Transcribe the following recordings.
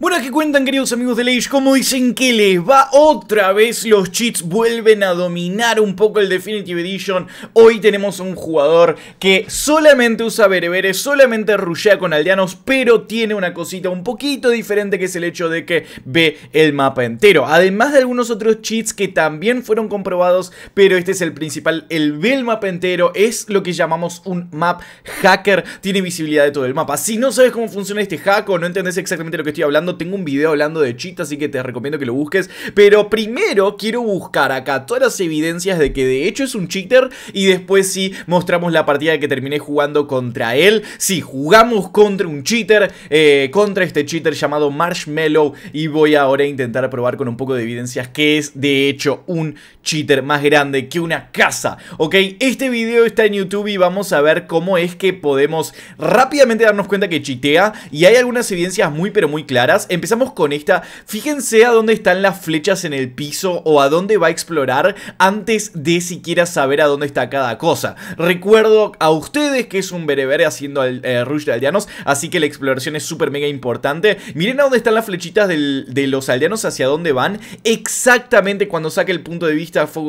Bueno que cuentan queridos amigos de Leish como dicen que les va otra vez los cheats vuelven a dominar un poco el Definitive Edition Hoy tenemos un jugador que solamente usa bereberes, solamente rushea con aldeanos Pero tiene una cosita un poquito diferente que es el hecho de que ve el mapa entero Además de algunos otros cheats que también fueron comprobados Pero este es el principal, el ve el mapa entero Es lo que llamamos un map hacker, tiene visibilidad de todo el mapa Si no sabes cómo funciona este hack o no entendés exactamente lo que estoy hablando tengo un video hablando de cheat, así que te recomiendo que lo busques. Pero primero quiero buscar acá todas las evidencias de que de hecho es un cheater y después si mostramos la partida que terminé jugando contra él. Si jugamos contra un cheater, eh, contra este cheater llamado Marshmallow y voy ahora a intentar probar con un poco de evidencias que es de hecho un cheater más grande que una casa. Ok, este video está en YouTube y vamos a ver cómo es que podemos rápidamente darnos cuenta que chitea y hay algunas evidencias muy pero muy claras empezamos con esta. Fíjense a dónde están las flechas en el piso o a dónde va a explorar antes de siquiera saber a dónde está cada cosa. Recuerdo a ustedes que es un berebere haciendo el eh, rush de aldeanos, así que la exploración es súper mega importante. Miren a dónde están las flechitas de los aldeanos, hacia dónde van. Exactamente cuando saque el punto de vista de Fog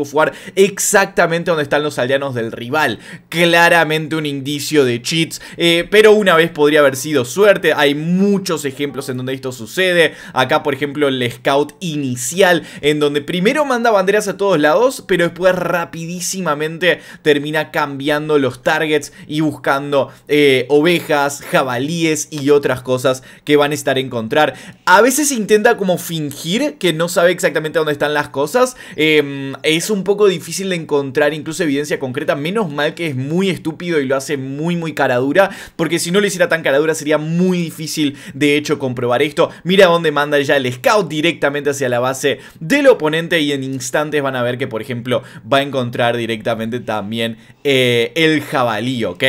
exactamente donde están los aldeanos del rival. Claramente un indicio de cheats, eh, pero una vez podría haber sido suerte. Hay muchos ejemplos en donde esto sucede. Acá, por ejemplo, el scout inicial, en donde primero manda banderas a todos lados, pero después rapidísimamente termina cambiando los targets y buscando eh, ovejas, jabalíes y otras cosas que van a estar a encontrar. A veces intenta como fingir que no sabe exactamente dónde están las cosas. Em, es un poco difícil de encontrar incluso evidencia concreta. Menos mal que es muy estúpido y lo hace muy, muy caradura. Porque si no lo hiciera tan caradura sería muy difícil de hecho comprobar esto mira dónde manda ya el scout directamente hacia la base del oponente y en instantes van a ver que, por ejemplo, va a encontrar directamente también eh, el jabalí, ¿ok?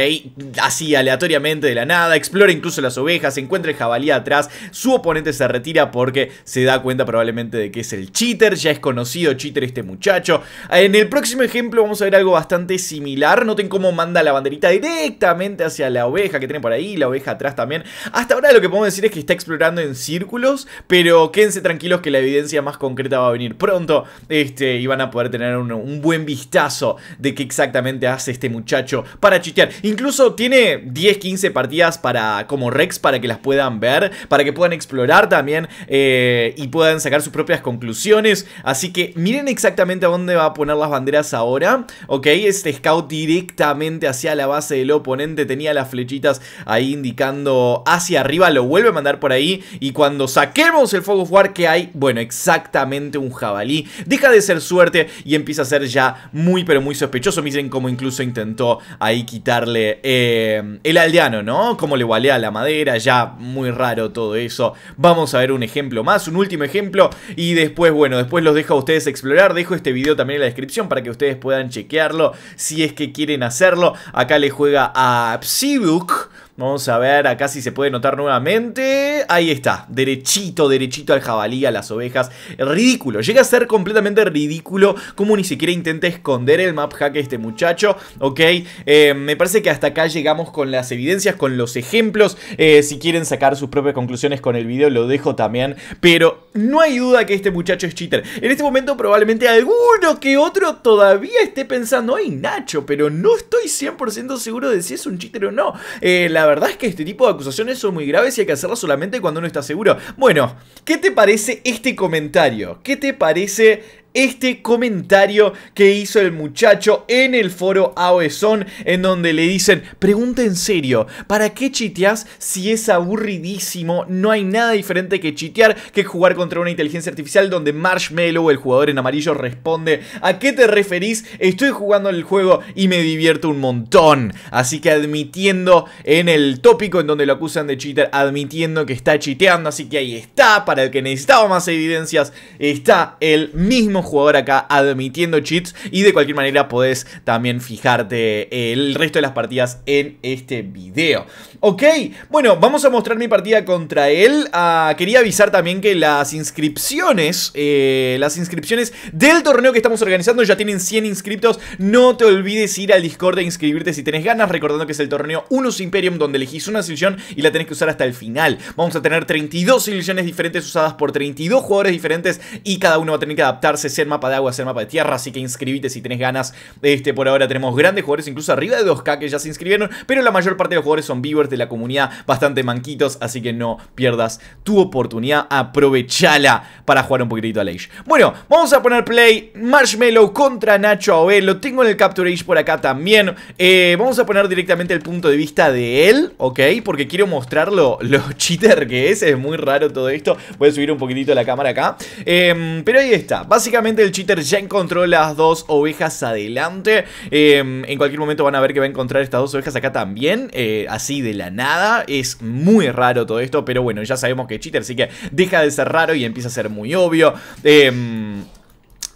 Así aleatoriamente de la nada, explora incluso las ovejas, encuentra el jabalí atrás, su oponente se retira porque se da cuenta probablemente de que es el cheater, ya es conocido cheater este muchacho. En el próximo ejemplo vamos a ver algo bastante similar, noten cómo manda la banderita directamente hacia la oveja que tiene por ahí, la oveja atrás también. Hasta ahora lo que podemos decir es que está explorando en sí círculos, pero quédense tranquilos que la evidencia más concreta va a venir pronto este, y van a poder tener un, buen vistazo de qué exactamente hace este muchacho para chistear Incluso tiene 10, 15 partidas para, como Rex para que las puedan ver, para que puedan explorar también eh, y puedan sacar sus propias conclusiones. Así que miren exactamente a dónde va a poner las banderas ahora. Ok, este scout directamente hacia la base del oponente tenía las flechitas ahí indicando hacia arriba, lo vuelve a mandar por ahí y y cuando saquemos el Fog of War que hay, bueno, exactamente un jabalí. Deja de ser suerte y empieza a ser ya muy, pero muy sospechoso. Miren cómo incluso intentó ahí quitarle eh, el aldeano, ¿no? Cómo le balea la madera, ya muy raro todo eso. Vamos a ver un ejemplo más, un último ejemplo. Y después, bueno, después los dejo a ustedes explorar. Dejo este video también en la descripción para que ustedes puedan chequearlo si es que quieren hacerlo. Acá le juega a Psyduck. Vamos a ver acá si se puede notar nuevamente. Ahí está, derechito, derechito al jabalí, a las ovejas. Ridículo, llega a ser completamente ridículo como ni siquiera intenta esconder el map hack este muchacho. Ok, eh, me parece que hasta acá llegamos con las evidencias, con los ejemplos. Eh, si quieren sacar sus propias conclusiones con el video, lo dejo también. Pero no hay duda que este muchacho es cheater. En este momento probablemente alguno que otro todavía esté pensando, ay Nacho, pero no estoy 100% seguro de si es un cheater o no. Eh, la verdad verdad es que este tipo de acusaciones son muy graves y hay que hacerlas solamente cuando uno está seguro. Bueno, ¿qué te parece este comentario? ¿Qué te parece este comentario que hizo el muchacho en el foro AOESON en donde le dicen, pregunta en serio, ¿para qué chiteas si es aburridísimo? No hay nada diferente que chitear que jugar contra una inteligencia artificial donde Marshmallow, el jugador en amarillo, responde, ¿a qué te referís? Estoy jugando el juego y me divierto un montón. Así que admitiendo en el tópico en donde lo acusan de cheater, admitiendo que está chiteando, así que ahí está, para el que necesitaba más evidencias, está el mismo jugador acá admitiendo cheats y de cualquier manera podés también fijarte el resto de las partidas en este video. Ok, bueno, vamos a mostrar mi partida contra él. Ah, quería avisar también que las inscripciones, eh, las inscripciones del torneo que estamos organizando ya tienen 100 inscriptos. No te olvides ir al Discord e inscribirte si tenés ganas, recordando que es el torneo Unus Imperium donde elegís una selección y la tenés que usar hasta el final. Vamos a tener 32 selecciones diferentes usadas por 32 jugadores diferentes y cada uno va a tener que adaptarse ser mapa de agua, ser mapa de tierra, así que inscribite si tenés ganas. Este, por ahora tenemos grandes jugadores, incluso arriba de 2K que ya se inscribieron, pero la mayor parte de los jugadores son viewers de la comunidad, bastante manquitos, así que no pierdas tu oportunidad, aprovechala para jugar un poquitito al Age. Bueno, vamos a poner play, Marshmallow contra Nacho Ovelo. lo tengo en el Capture Age por acá también. Eh, vamos a poner directamente el punto de vista de él, ¿ok? Porque quiero mostrarlo lo cheater que es, es muy raro todo esto. Voy a subir un poquitito la cámara acá. Em, pero ahí está, básicamente el cheater ya encontró las dos ovejas adelante. Em, en cualquier momento van a ver que va a encontrar estas dos ovejas acá también. Eh, así de la nada. Es muy raro todo esto. Pero bueno, ya sabemos que es cheater. Así que deja de ser raro y empieza a ser muy obvio. Em,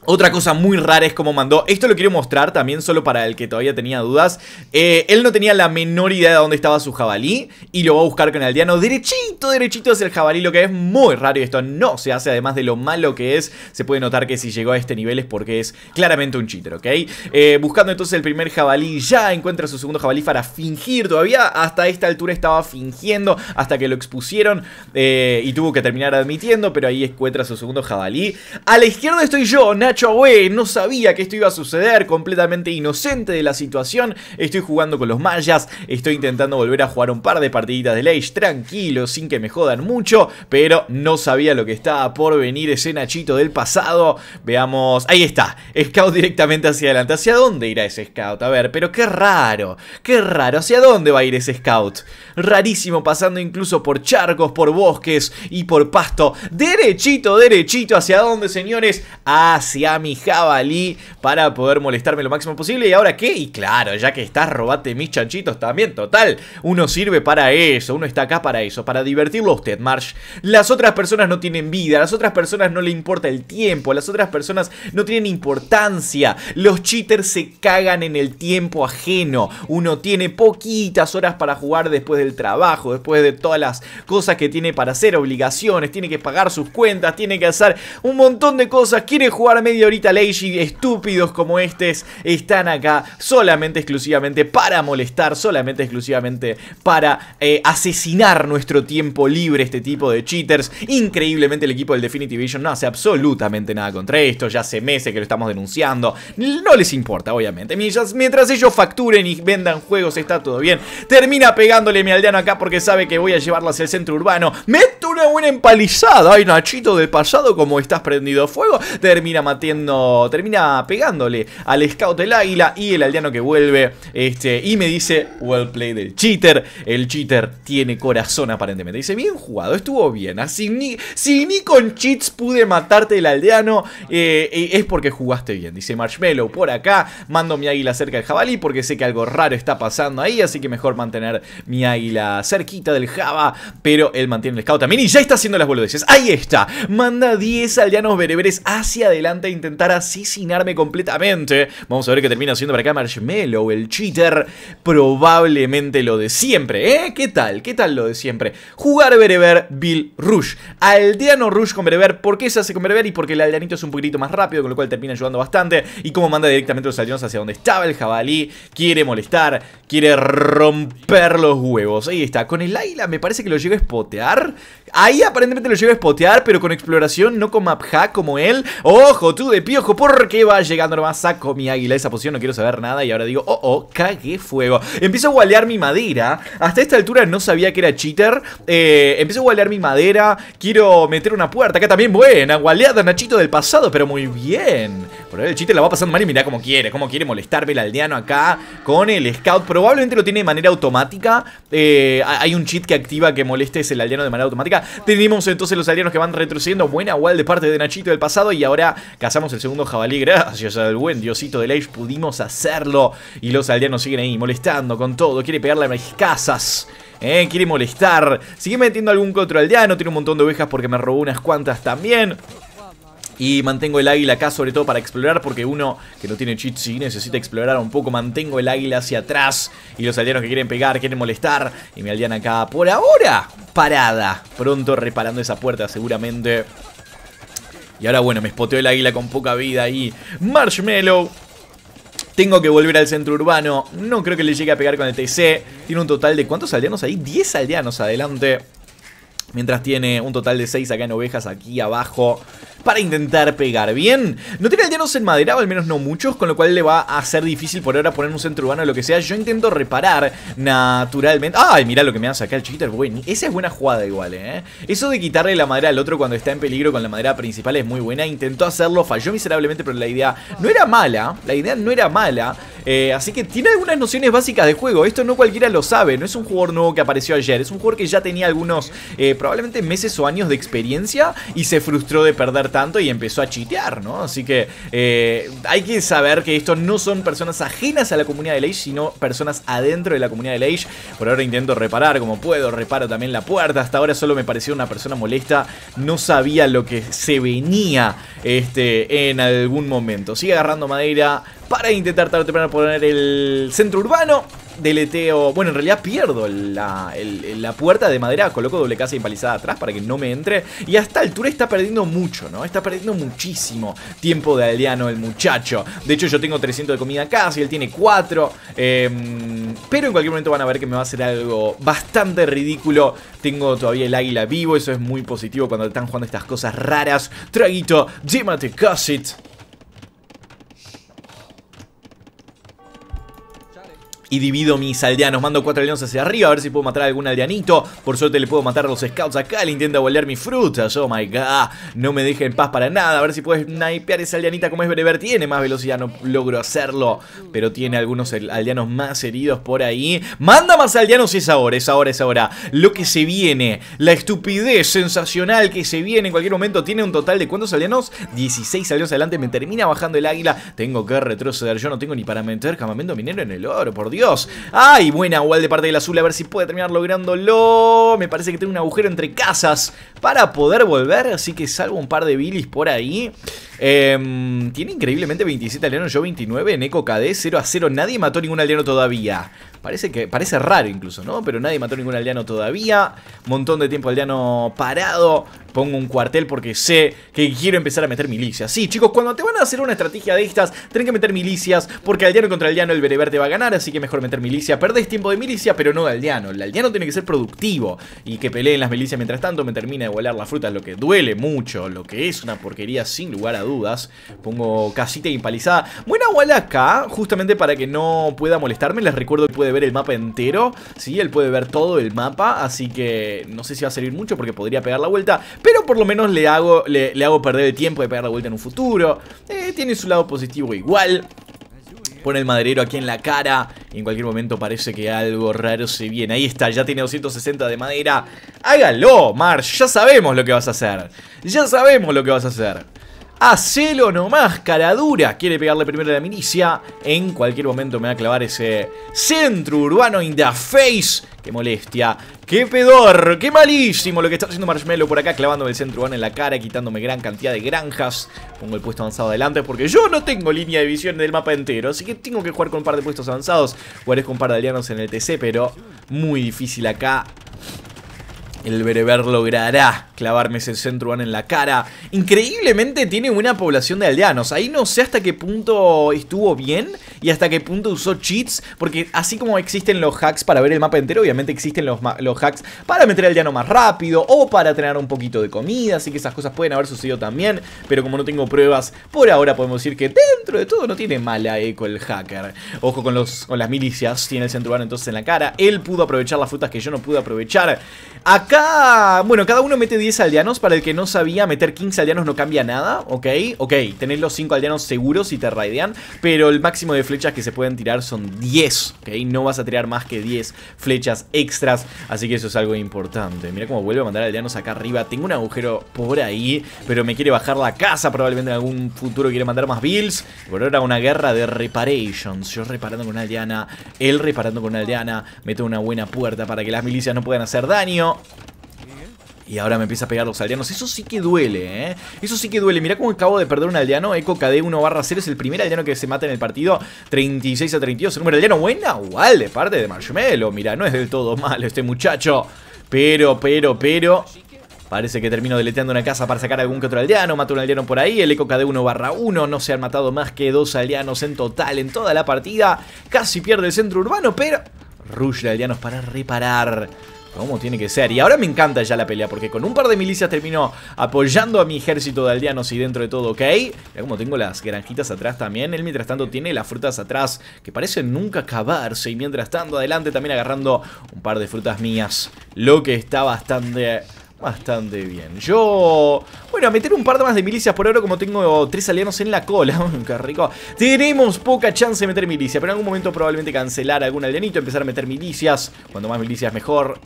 otra cosa muy rara es cómo mandó. Esto lo quiero mostrar también solo para el que todavía tenía dudas. Eh, él no tenía la menor idea de dónde estaba su jabalí y lo va a buscar con el aldeano derechito, derechito es el jabalí, lo que es muy raro y esto no se hace, además de lo malo que es. Se puede notar que si llegó a este nivel es porque es claramente un cheater, ¿ok? Eh, buscando entonces el primer jabalí, ya encuentra su segundo jabalí para fingir. Todavía hasta esta altura estaba fingiendo hasta que lo expusieron eh, y tuvo que terminar admitiendo, pero ahí encuentra su segundo jabalí. A la izquierda estoy yo, Nacho no sabía que esto iba a suceder, completamente inocente de la situación, estoy jugando con los mayas, estoy intentando volver a jugar un par de partiditas de ley. tranquilo, sin que me jodan mucho, pero no sabía lo que estaba por venir ese Nachito del pasado, veamos, ahí está, scout directamente hacia adelante, ¿hacia dónde irá ese scout? A ver, pero qué raro, qué raro, ¿hacia dónde va a ir ese scout? Rarísimo, pasando incluso por charcos, por bosques y por pasto, derechito, derechito, ¿hacia dónde señores? Hacia a mi jabalí para poder molestarme lo máximo posible. ¿Y ahora que Y claro, ya que estás, robate mis chanchitos también, total. Uno sirve para eso, uno está acá para eso, para divertirlo a usted, Marsh. Las otras personas no tienen vida, las otras personas no le importa el tiempo, las otras personas no tienen importancia. Los cheaters se cagan en el tiempo ajeno. Uno tiene poquitas horas para jugar después del trabajo, después de todas las cosas que tiene para hacer, obligaciones, tiene que pagar sus cuentas, tiene que hacer un montón de cosas, quiere jugar de ahorita Leiji, estúpidos como estos, están acá solamente exclusivamente para molestar, solamente exclusivamente para eh, asesinar nuestro tiempo libre, este tipo de cheaters. Increíblemente el equipo del Definitive Vision no hace absolutamente nada contra esto, ya hace meses que lo estamos denunciando, no les importa obviamente. Mientras, ellos facturen y vendan juegos está todo bien. Termina pegándole mi aldeano acá porque sabe que voy a llevarlo hacia el centro urbano. mete una buena empalizada, ay Nachito del pasado, como estás prendido fuego. Termina matando termina pegándole al scout el águila y el aldeano que vuelve este, y me dice, well play del cheater, el cheater tiene corazón aparentemente. Dice, bien jugado, estuvo bien, así ah, ni, si ni con cheats pude matarte el aldeano, eh, eh, es porque jugaste bien. Dice Marshmallow, por acá mando mi águila cerca del jabalí porque sé que algo raro está pasando ahí, así que mejor mantener mi águila cerquita del java, pero él mantiene el scout también y ya está haciendo las boludeces. Ahí está, manda 10 aldeanos bereberes hacia adelante intentar asesinarme completamente. Vamos a ver qué termina haciendo para acá Marshmallow, el cheater. Probablemente lo de siempre, ¿eh? ¿Qué tal? ¿Qué tal lo de siempre? Jugar Bereber Bill Rush. Aldeano Rush con Bereber. ¿Por qué se hace con Bereber? Y porque el aldeanito es un poquitito más rápido, con lo cual termina ayudando bastante. Y como manda directamente los aldeanos hacia donde estaba el jabalí. Quiere molestar, quiere romper los huevos. Ahí está. Con el águila me parece que lo llega a espotear. Ahí aparentemente lo llevo a spotear, pero con exploración, no con map hack como él. Ojo, tú de piojo, ¿Por qué va llegando nomás. Saco mi águila esa posición, no quiero saber nada. Y ahora digo, oh, oh, cagué fuego. Empiezo a gualear mi madera. Hasta esta altura no sabía que era cheater. Eh, empiezo a gualear mi madera. Quiero meter una puerta. Acá también buena. Gualeada, Nachito del pasado, pero muy bien el chiste la va pasando mal y mira cómo quiere, cómo quiere molestarme el aldeano acá con el scout. Probablemente lo tiene de manera automática. Eh, hay un cheat que activa que moleste ese aldeano de manera automática. Tenemos entonces los aldeanos que van retrocediendo. Buena igual de parte de Nachito del pasado. Y ahora cazamos el segundo jabalí. Gracias al buen diosito del Age pudimos hacerlo. Y los aldeanos siguen ahí molestando con todo. Quiere pegarle a mis casas. Eh, quiere molestar. Sigue metiendo algún otro aldeano. Tiene un montón de ovejas porque me robó unas cuantas también. Y mantengo el águila acá sobre todo para explorar porque uno que no tiene chitsi sí necesita explorar un poco. Mantengo el águila hacia atrás y los aldeanos que quieren pegar, quieren molestar. Y mi aldeana acá por ahora parada. Pronto reparando esa puerta seguramente. Y ahora bueno, me espoteó el águila con poca vida y Marshmallow. Tengo que volver al centro urbano. No creo que le llegue a pegar con el TC. Tiene un total de... ¿Cuántos aldeanos ahí? 10 aldeanos adelante. Mientras tiene un total de 6 acá en ovejas aquí abajo para intentar pegar bien. No tiene aldeanos en madera, o al menos no muchos, con lo cual le va a ser difícil por ahora poner un centro urbano o lo que sea. Yo intento reparar naturalmente. ¡Ay, mira lo que me hace acá el chiquito Bueno, esa es buena jugada igual, ¿eh? Eso de quitarle la madera al otro cuando está en peligro con la madera principal es muy buena. Intentó hacerlo, falló miserablemente, pero la idea no era mala. La idea no era mala. Eh, así que tiene algunas nociones básicas de juego. Esto no cualquiera lo sabe. No es un jugador nuevo que apareció ayer. Es un jugador que ya tenía algunos, eh, probablemente meses o años de experiencia y se frustró de perder tanto y empezó a chitear, ¿no? Así que eh, hay que saber que estos no son personas ajenas a la comunidad de Leish, sino personas adentro de la comunidad de Leish. Por ahora intento reparar como puedo, reparo también la puerta. Hasta ahora solo me pareció una persona molesta, no sabía lo que se venía este, en algún momento. Sigue agarrando madera para intentar tarde o poner el centro urbano deleteo. Bueno, en realidad pierdo la, puerta de madera, coloco doble casa y palizada atrás para que no me entre. Y a esta altura está perdiendo mucho, ¿no? Está perdiendo muchísimo tiempo de aldeano el muchacho. De hecho, yo tengo 300 de comida casi él tiene 4. Em, pero en cualquier momento van a ver que me va a hacer algo bastante ridículo. Tengo todavía el águila vivo, eso es muy positivo cuando están jugando estas cosas raras. Traguito, llémate, Cassit. y divido mis aldeanos. Mando cuatro aldeanos hacia arriba a ver si puedo matar a algún aldeanito. Por suerte le puedo matar a los scouts acá. Le intenta volar mis frutas. Oh my god. No me deje en paz para nada. A ver si puedo snipear esa aldeanita como es Bereber. Tiene más velocidad. No logro hacerlo. Pero tiene algunos aldeanos más heridos por ahí. Manda más aldeanos. Es ahora, es ahora, es ahora. Lo que se viene. La estupidez sensacional que se viene en cualquier momento. Tiene un total de cuántos aldeanos? 16 aldeanos adelante. Me termina bajando el águila. Tengo que retroceder. Yo no tengo ni para meter camamento minero en el oro. Por Dios. Ay, buena igual de parte del azul, a ver si puede terminar lográndolo. Me parece que tiene un agujero entre casas para poder volver, así que salvo un par de bilis por ahí. Em, tiene increíblemente 27 alienos yo 29, en eco KD 0 a 0. Nadie mató ningún alieno todavía. Parece, que, parece raro incluso, ¿no? Pero nadie mató ningún aldeano todavía. Montón de tiempo aldeano parado. Pongo un cuartel porque sé que quiero empezar a meter milicias. Sí, chicos, cuando te van a hacer una estrategia de estas, tenés que meter milicias. Porque aldeano contra aldeano el bereber te va a ganar, así que mejor meter milicia. Perdés tiempo de milicia, pero no de aldeano. El aldeano tiene que ser productivo. Y que peleen las milicias mientras tanto me termina de volar la fruta, lo que duele mucho. Lo que es una porquería sin lugar a dudas. Pongo casita y Buena bola acá, justamente para que no pueda molestarme. Les recuerdo que puede ver el mapa entero, ¿sí? Él puede ver todo el mapa, así que no sé si va a servir mucho porque podría pegar la vuelta, pero por lo menos le hago, le, hago perder el tiempo de pegar la vuelta en un futuro. Eh, tiene su lado positivo igual. Pone el maderero aquí en la cara. En cualquier momento parece que algo raro se viene. Ahí está, ya tiene 260 de madera. Hágalo, Marsh, Ya sabemos lo que vas a hacer. Ya sabemos lo que vas a hacer. Hacelo nomás, cara dura. Quiere pegarle primero a la milicia. En cualquier momento me va a clavar ese centro urbano in the face. Qué molestia. Qué pedor. Qué malísimo lo que está haciendo Marshmallow por acá, clavándome el centro urbano en la cara, quitándome gran cantidad de granjas. Pongo el puesto avanzado adelante porque yo no tengo línea de visión del mapa entero. Así que tengo que jugar con un par de puestos avanzados. Jugaré con un par de alianos en el TC, pero muy difícil acá. El bereber logrará clavarme ese Centruan en la cara. Increíblemente tiene una población de aldeanos. Ahí no sé hasta qué punto estuvo bien y hasta qué punto usó cheats. Porque así como existen los hacks para ver el mapa entero, obviamente existen los, hacks para meter al aldeano más rápido o para tener un poquito de comida. Así que esas cosas pueden haber sucedido también. Pero como no tengo pruebas, por ahora podemos decir que dentro de todo no tiene mala eco el hacker. Ojo con, los, con las milicias, tiene el Centruan entonces en la cara. Él pudo aprovechar las frutas que yo no pude aprovechar. Acá, bueno, cada uno mete 10 aldeanos, para el que no sabía, meter 15 aldeanos no cambia nada, ok, ok, Tener los 5 aldeanos seguros y te raidean, pero el máximo de flechas que se pueden tirar son 10, ok, no vas a tirar más que 10 flechas extras, así que eso es algo importante. Mira cómo vuelve a mandar aldeanos acá arriba, tengo un agujero por ahí, pero me quiere bajar la casa, probablemente en algún futuro quiere mandar más bills, por ahora una guerra de reparations, yo reparando con una aldeana, él reparando con una aldeana, meto una buena puerta para que las milicias no puedan hacer daño, y ahora me empieza a pegar los aldeanos. Eso sí que duele, ¿eh? Eso sí que duele. Mirá cómo acabo de perder un aldeano. Eco KD 1 barra 0 es el primer aldeano que se mata en el partido. 36 a 32. El número aldeano buena. Igual de parte de Marshmallow. mira no es del todo malo este muchacho. Pero, pero, pero... Parece que termino deleteando una casa para sacar algún que otro aldeano. Mato un aldeano por ahí. El eco KD 1 barra 1. No se han matado más que dos aldeanos en total en toda la partida. Casi pierde el centro urbano, pero... Rush de aldeanos para reparar. ¿Cómo tiene que ser? Y ahora me encanta ya la pelea, porque con un par de milicias termino apoyando a mi ejército de aldeanos y dentro de todo, ¿ok? Ya como tengo las granjitas atrás también, él mientras tanto tiene las frutas atrás, que parecen nunca acabarse, y mientras tanto adelante también agarrando un par de frutas mías, lo que está bastante Bastante bien. Yo... Bueno, a meter un par de más de milicias por ahora como tengo tres alianos en la cola. ¡Qué rico! Tenemos poca chance de meter milicias, pero en algún momento probablemente cancelar algún alianito, empezar a meter milicias. Cuando más milicias mejor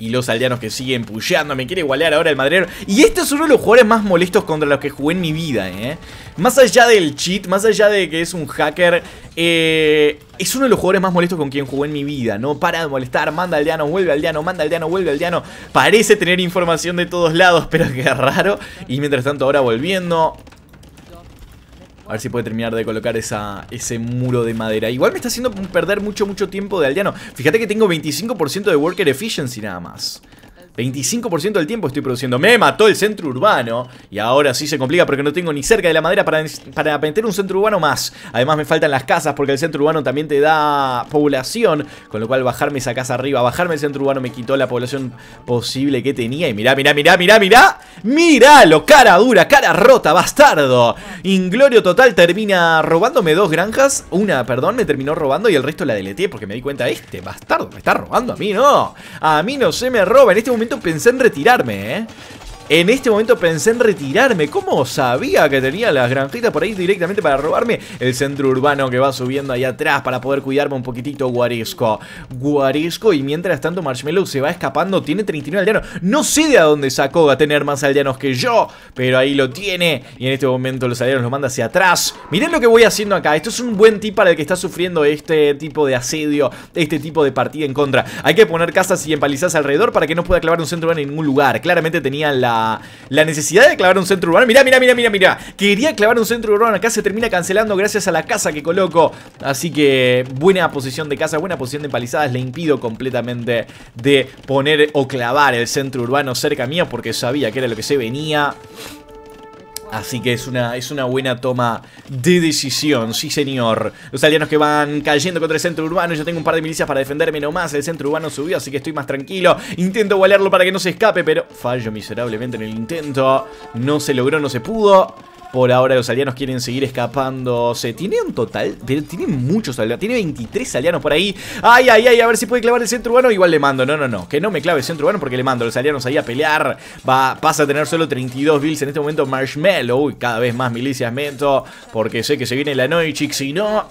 y los aldeanos que siguen pulleando. Me quiere igualear ahora el madrero. Y este es uno de los jugadores más molestos contra los que jugué en mi vida, ¿eh? Más allá del cheat, más allá de que es un hacker, eh, es uno de los jugadores más molestos con quien jugué en mi vida. No para de molestar, manda aldeano, vuelve aldeano, manda aldeano, vuelve aldeano. Parece tener información de todos lados, pero qué raro. Y mientras tanto ahora volviendo a ver si puede terminar de colocar esa, ese muro de madera. Igual me está haciendo perder mucho, mucho tiempo de aldeano. Fíjate que tengo 25% de worker efficiency nada más. 25% del tiempo estoy produciendo. Me mató el centro urbano. Y ahora sí se complica porque no tengo ni cerca de la madera para, meter un centro urbano más. Además me faltan las casas porque el centro urbano también te da población. Con lo cual bajarme esa casa arriba, bajarme el centro urbano me quitó la población posible que tenía. Y mirá, mirá, mirá, mirá, mirá. Míralo, cara dura, cara rota, bastardo. Inglorio total termina robándome dos granjas. Una, perdón, me terminó robando y el resto la deleté porque me di cuenta, este bastardo me está robando a mí, no. A mí no se me roba. En este momento pensé en retirarme, ¿eh? En este momento pensé en retirarme. ¿Cómo sabía que tenía las granjitas por ahí directamente para robarme el centro urbano que va subiendo ahí atrás para poder cuidarme un poquitito Guarisco? Guaresco y mientras tanto Marshmallow se va escapando. Tiene 39 aldeanos. No sé de a dónde sacó a tener más aldeanos que yo, pero ahí lo tiene. Y en este momento los aldeanos lo manda hacia atrás. Miren lo que voy haciendo acá. Esto es un buen tip para el que está sufriendo este tipo de asedio, este tipo de partida en contra. Hay que poner casas y empalizas alrededor para que no pueda clavar un centro urbano en ningún lugar. Claramente tenía la la, necesidad de clavar un centro urbano. mira mira mira mira mira Quería clavar un centro urbano. Acá se termina cancelando gracias a la casa que coloco. Así que buena posición de casa, buena posición de palizadas. Le impido completamente de poner o clavar el centro urbano cerca mío porque sabía que era lo que se venía. Así que es una, es una buena toma de decisión, sí señor. Los alianos que van cayendo contra el centro urbano. Yo tengo un par de milicias para defenderme nomás. El centro urbano subió, así que estoy más tranquilo. Intento golearlo para que no se escape, pero fallo miserablemente en el intento. No se logró, no se pudo. Por ahora los alianos quieren seguir escapándose. Tiene un total, tiene muchos alianos. Tiene 23 alianos por ahí. Ay, ay, ay, a ver si puede clavar el centro urbano. Igual le mando. No, no, no. Que no me clave el centro urbano porque le mando los alianos ahí a pelear. Va, pasa a tener solo 32 bills en este momento Marshmallow. Uy, cada vez más milicias Mento. Porque sé que se viene la Noichix. Si no...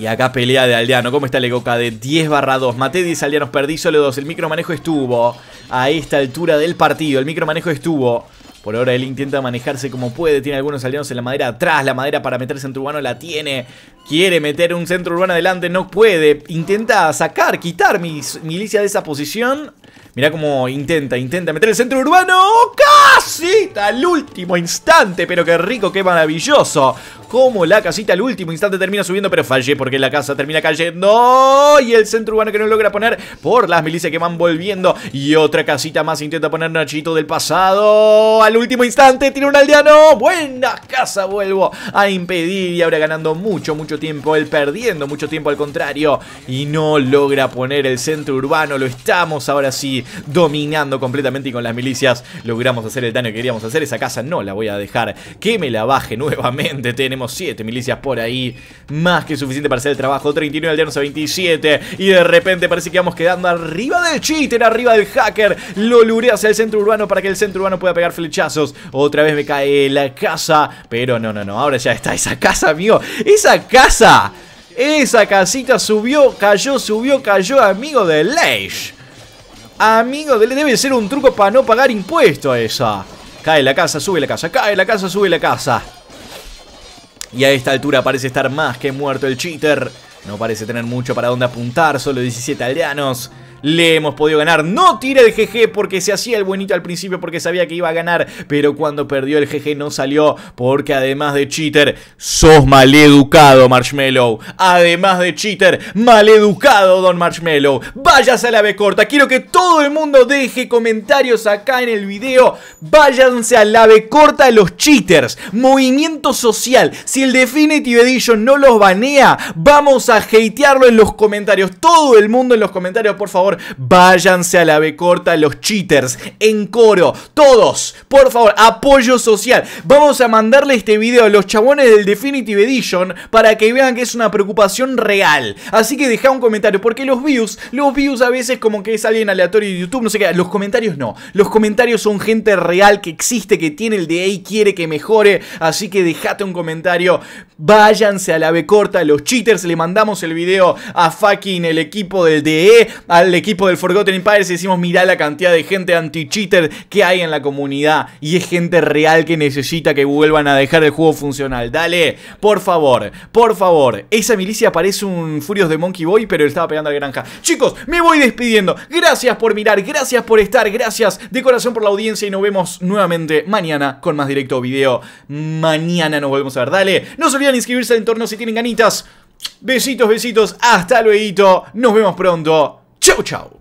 Y acá pelea de aldeano. ¿Cómo está la coca de 10 barra 2? Maté 10 aldeanos, perdí solo 2. El micromanejo estuvo a esta altura del partido. El micromanejo estuvo... Por ahora él intenta manejarse como puede, tiene algunos aliados en la madera atrás, la madera para meter centro urbano la tiene, quiere meter un centro urbano adelante, no puede, intenta sacar, quitar mi milicia de esa posición, Mirá cómo intenta, intenta meter el centro urbano. ¡Casi! Al último instante, pero qué rico, qué maravilloso. Como la casita al último instante termina subiendo, pero fallé porque la casa termina cayendo. Y el centro urbano que no logra poner por las milicias que van volviendo. Y otra casita más intenta poner Nachito del pasado. Al último instante tiene un aldeano. Buena casa, vuelvo a impedir. Y ahora ganando mucho, mucho tiempo. Él perdiendo mucho tiempo al contrario. Y no logra poner el centro urbano. Lo estamos ahora sí dominando completamente y con las milicias logramos hacer el daño que queríamos hacer. Esa casa no la voy a dejar que me la baje nuevamente. Tenemos 7 milicias por ahí, más que suficiente para hacer el trabajo. 39 aldeanos a 27 y de repente parece que vamos quedando arriba del cheater, arriba del hacker. Lo lure hacia el centro urbano para que el centro urbano pueda pegar flechazos. Otra vez me cae la casa, pero no, no, no, ahora ya está esa casa, amigo. Esa casa. Esa casita subió, cayó, subió, cayó, amigo de Leish. Amigo, debe ser un truco para no pagar impuesto a esa. Cae la casa, sube la casa, cae la casa, sube la casa. Y a esta altura parece estar más que muerto el cheater. No parece tener mucho para dónde apuntar, solo 17 aldeanos le hemos podido ganar. No tira el GG porque se hacía el buenito al principio porque sabía que iba a ganar, pero cuando perdió el GG no salió porque además de cheater, sos maleducado, Marshmallow. Además de cheater, maleducado, Don Marshmallow. Váyase a la B corta. Quiero que todo el mundo deje comentarios acá en el video. Váyanse a la B corta de los cheaters. Movimiento social. Si el Definitive Edition no los banea, vamos a hatearlo en los comentarios. Todo el mundo en los comentarios, por favor váyanse a la B corta, los cheaters, en coro, todos, por favor, apoyo social. Vamos a mandarle este video a los chabones del Definitive Edition para que vean que es una preocupación real. Así que deja un comentario, porque los views, los views a veces como que es alguien aleatorio de YouTube, no sé qué, los comentarios no. Los comentarios son gente real que existe, que tiene el DE y quiere que mejore, así que dejate un comentario. Váyanse a la B corta, los cheaters, le mandamos el video a fucking el equipo del DE, al equipo del Forgotten Empire, y decimos, mirá la cantidad de gente anti-cheater que hay en la comunidad. Y es gente real que necesita que vuelvan a dejar el juego funcional. Dale, por favor, por favor. Esa milicia parece un Furios de Monkey Boy, pero estaba pegando a la granja. Chicos, me voy despidiendo. Gracias por mirar, gracias por estar, gracias de corazón por la audiencia y nos vemos nuevamente mañana con más directo video. Mañana nos volvemos a ver. Dale, no se olviden inscribirse al entorno si tienen ganitas. Besitos, besitos, hasta luego. Nos vemos pronto. Tchau, tchau!